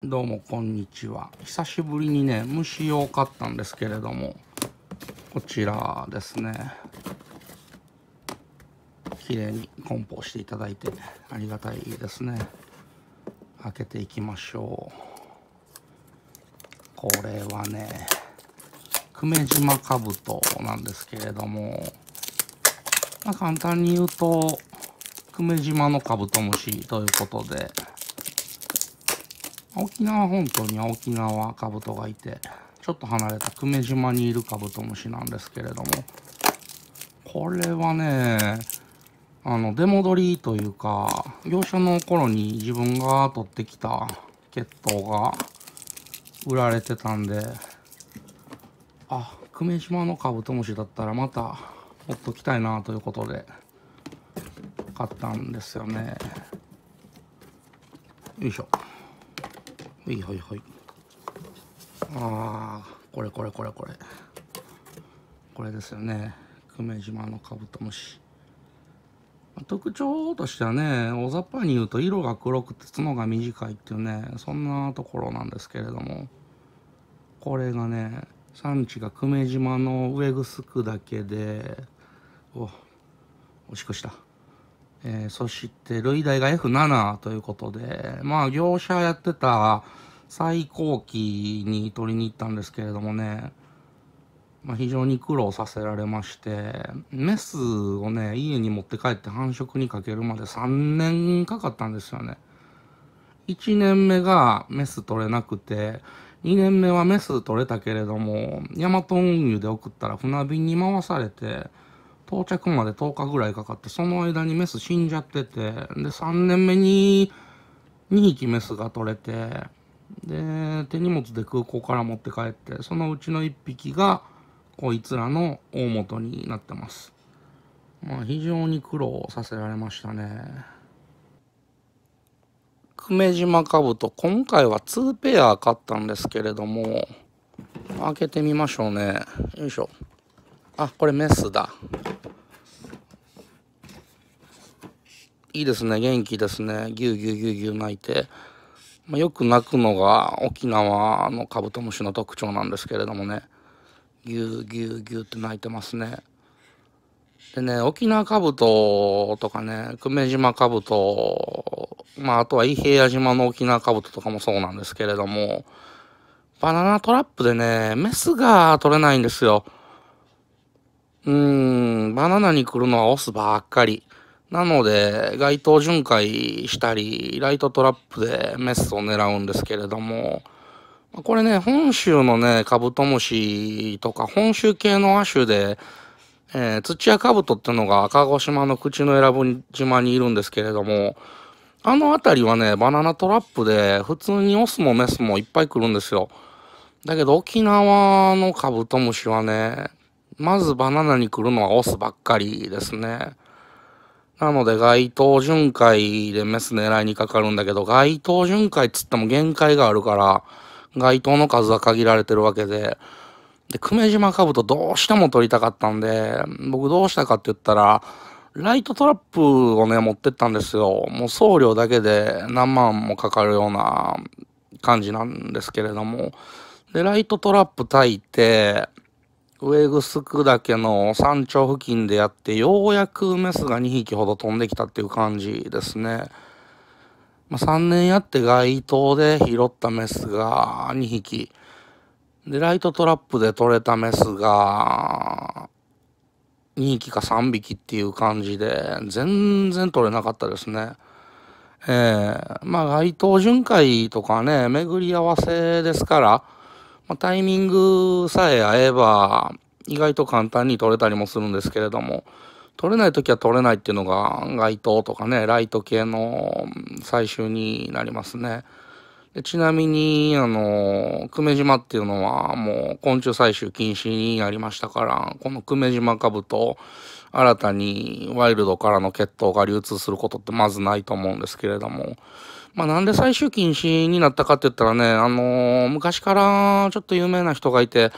どうもこんにちは久しぶりにね虫を買ったんですけれどもこちらですね綺麗に梱包していただいてありがたいですね開けていきましょうこれはね久米島かぶとなんですけれども、まあ、簡単に言うと久米島のカブトムシということで沖縄本島に沖縄カブトがいて、ちょっと離れた久米島にいるカブトムシなんですけれども、これはね、あの、出戻りというか、業者の頃に自分が取ってきた血統が売られてたんで、あ、久米島のカブトムシだったらまた持っときたいなということで、買ったんですよね。よいしょ。はいはいはいあーこれこれこれこれこれですよね久米島のカブトムシ特徴としてはね大雑把に言うと色が黒くて角が短いっていうねそんなところなんですけれどもこれがね産地が久米島の上城だけでおおしくした、えー、そして類大が F7 ということでまあ業者やってた最高期に取りに行ったんですけれどもね、まあ、非常に苦労させられましてメスをね家に持って帰って繁殖にかけるまで3年かかったんですよね1年目がメス取れなくて2年目はメス取れたけれどもヤマト運輸で送ったら船便に回されて到着まで10日ぐらいかかってその間にメス死んじゃっててで3年目に2匹メスが取れてで手荷物で空港から持って帰ってそのうちの1匹がこいつらの大元になってますまあ非常に苦労させられましたね久米島かぶと今回は2ペア買ったんですけれども開けてみましょうねよいしょあこれメスだいいですね元気ですねぎゅうぎゅうぎゅうぎゅう鳴いてまあ、よく鳴くのが沖縄のカブトムシの特徴なんですけれどもねぎゅうぎゅうぎゅうって鳴いてますねでね沖縄カブトとかね久米島カブトまああとは伊平屋島の沖縄カブトとかもそうなんですけれどもバナナトラップでねメスが取れないんですようーんバナナに来るのはオスばっかりなので、街頭巡回したり、ライトトラップでメスを狙うんですけれども、これね、本州のね、カブトムシとか、本州系の亜種で、えー、土屋カブトっていうのが鹿児島の口の選ぶ島にいるんですけれども、あの辺りはね、バナナトラップで普通にオスもメスもいっぱい来るんですよ。だけど沖縄のカブトムシはね、まずバナナに来るのはオスばっかりですね。なので街頭巡回でメス狙いにかかるんだけど、街頭巡回っつっても限界があるから、街頭の数は限られてるわけで、で、久米島兜どうしても取りたかったんで、僕どうしたかって言ったら、ライトトラップをね、持ってったんですよ。もう送料だけで何万もかかるような感じなんですけれども。で、ライトトラップ炊いて、上城岳の山頂付近でやってようやくメスが2匹ほど飛んできたっていう感じですね。まあ、3年やって街灯で拾ったメスが2匹。で、ライトトラップで取れたメスが2匹か3匹っていう感じで、全然取れなかったですね。えー、まあ街頭巡回とかね、巡り合わせですから、まあ、タイミングさえ合えば、意外と簡単に取れたりもするんですけれども、取れない時は取れないっていうのが、街灯とかね、ライト系の最終になりますね。でちなみに、あの、久米島っていうのはもう昆虫採集禁止になりましたから、この久米島株と新たにワイルドからの血統が流通することってまずないと思うんですけれども、まあ、なんで最終禁止になったかって言ったらね、あのー、昔からちょっと有名な人がいて、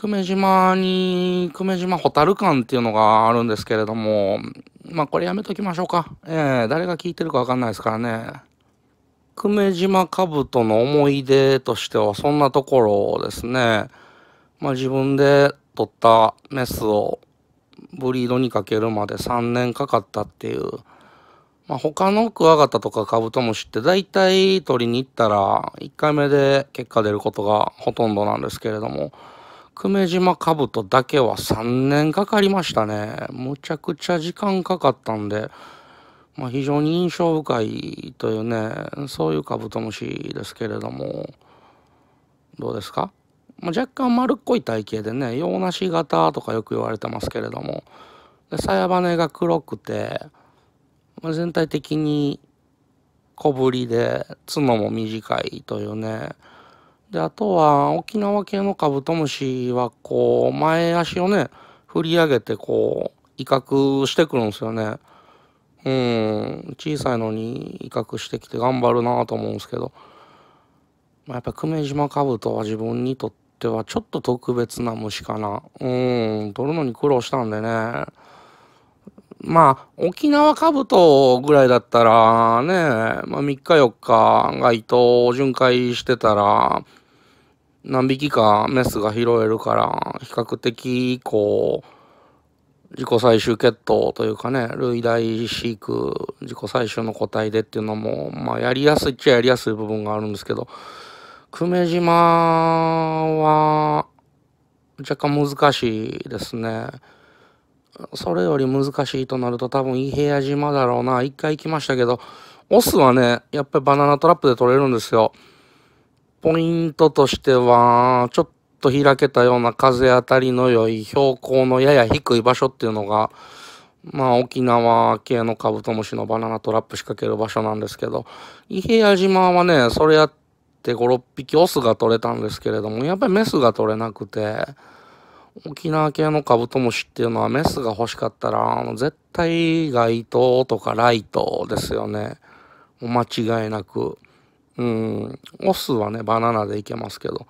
久米島に、久米島ホタル館っていうのがあるんですけれども、まあ、これやめときましょうか。えー、誰が聞いてるかわかんないですからね。久米島兜の思い出としては、そんなところをですね、まあ、自分で取ったメスをブリードにかけるまで3年かかったっていう、まあ、他のクワガタとかカブトムシって大体取りに行ったら1回目で結果出ることがほとんどなんですけれども久米島カブトだけは3年かかりましたねむちゃくちゃ時間かかったんで、まあ、非常に印象深いというねそういうカブトムシですけれどもどうですか、まあ、若干丸っこい体型でね洋梨型とかよく言われてますけれどもで鞘羽が黒くてまあ、全体的に小ぶりで角も短いというねであとは沖縄系のカブトムシはこう前足をね振り上げてこう威嚇してくるんですよねうん小さいのに威嚇してきて頑張るなと思うんですけど、まあ、やっぱ久米島カブトは自分にとってはちょっと特別な虫かなうん取るのに苦労したんでねまあ、沖縄兜ぐらいだったらね、まあ、3日4日が糸を巡回してたら、何匹かメスが拾えるから、比較的、こう、自己採集決闘というかね、類大飼育、自己採集の個体でっていうのも、まあ、やりやすいっちゃやりやすい部分があるんですけど、久米島は、若干難しいですね。それより難しいとなると多分伊平屋島だろうな。一回行きましたけど、オスはね、やっぱりバナナトラップで取れるんですよ。ポイントとしては、ちょっと開けたような風当たりの良い標高のやや低い場所っていうのが、まあ沖縄系のカブトムシのバナナトラップ仕掛ける場所なんですけど、伊平屋島はね、それやって5、6匹オスが取れたんですけれども、やっぱりメスが取れなくて、沖縄系のカブトムシっていうのはメスが欲しかったら、あの、絶対街灯とかライトですよね。間違いなく。うん。オスはね、バナナでいけますけど、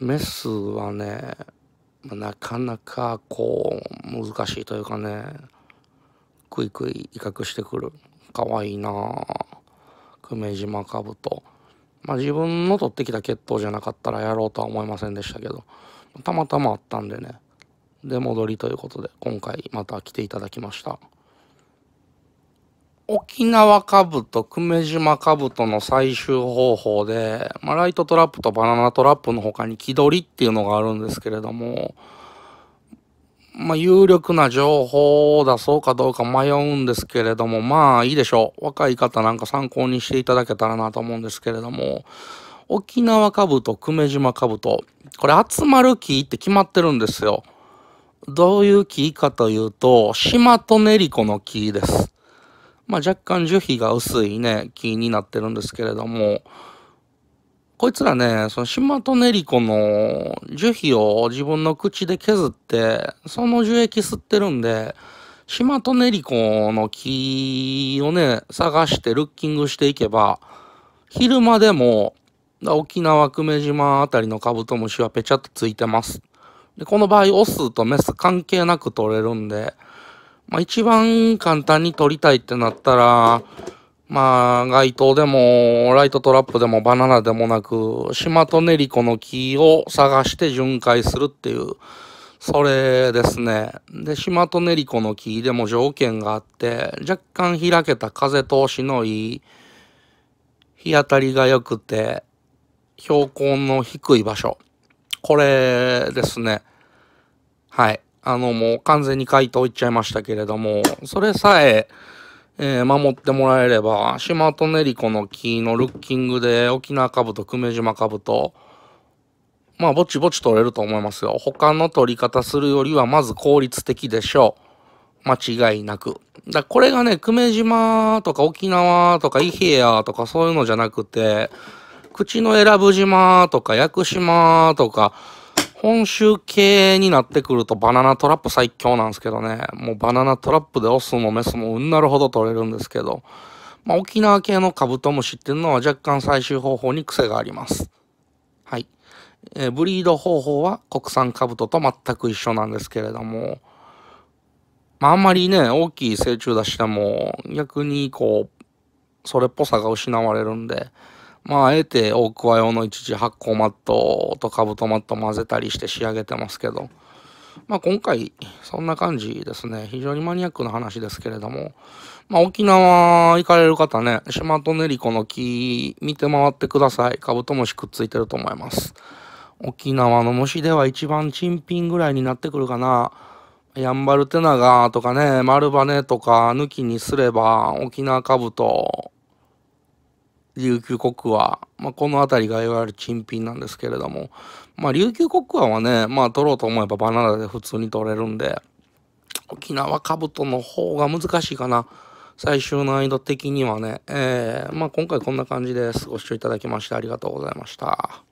メスはね、なかなかこう、難しいというかね、クイクイ威嚇してくる。かわいいなぁ。久米島カブト。まあ自分の取ってきた血統じゃなかったらやろうとは思いませんでしたけど。たまたまあったんでねで戻りということで今回また来ていただきました沖縄かぶと久米島かぶとの採集方法で、まあ、ライトトラップとバナナトラップの他に気取りっていうのがあるんですけれどもまあ、有力な情報を出そうかどうか迷うんですけれども、まあいいでしょう。若い方なんか参考にしていただけたらなと思うんですけれども、沖縄かぶと、久米島かぶと、これ集まる木って決まってるんですよ。どういう木かというと、島とねりこの木です。まあ若干樹皮が薄いね、木になってるんですけれども、こいつらね、その島とねりこの樹皮を自分の口で削って、その樹液吸ってるんで、島と練り子の木をね、探してルッキングしていけば、昼間でも沖縄、久米島あたりのカブトムシはぺちゃっとついてます。でこの場合、オスとメス関係なく取れるんで、まあ、一番簡単に取りたいってなったら、まあ、街灯でも、ライトトラップでもバナナでもなく、島とネリコの木を探して巡回するっていう、それですね。で、島とネリコの木でも条件があって、若干開けた風通しのいい、日当たりが良くて、標高の低い場所。これですね。はい。あの、もう完全に解答いっちゃいましたけれども、それさえ、えー、守ってもらえれば、島と練ネリコの木のルッキングで沖縄株と久米島株と、まあ、ぼちぼち取れると思いますよ。他の取り方するよりは、まず効率的でしょう。間違いなく。だこれがね、久米島とか沖縄とか伊平屋とかそういうのじゃなくて、口の選ぶ島とか、屋久島とか、本州系になってくるとバナナトラップ最強なんですけどね。もうバナナトラップでオスもメスもうんなるほど取れるんですけど、まあ、沖縄系のカブトムシっていうのは若干採集方法に癖があります。はい。えー、ブリード方法は国産カブトと全く一緒なんですけれども、まあ、あんまりね、大きい成虫出しても逆にこう、それっぽさが失われるんで、まあ、あえて大桑用の一時発酵マットとカブトマット混ぜたりして仕上げてますけど、まあ、今回、そんな感じですね。非常にマニアックな話ですけれども、まあ、沖縄行かれる方ね、シマトネリコの木見て回ってください。カブトムシくっついてると思います。沖縄の虫では一番珍品ぐらいになってくるかな。ヤンバルテナガとかね、丸バネとか抜きにすれば沖縄カブト琉球国話、まあ、この辺りがいわゆる珍品なんですけれども、まあ、琉球国話はね、まあ、取ろうと思えばバナナで普通に取れるんで、沖縄兜の方が難しいかな。最終難易度的にはね、えー、まあ、今回こんな感じで過ごしていただきましてありがとうございました。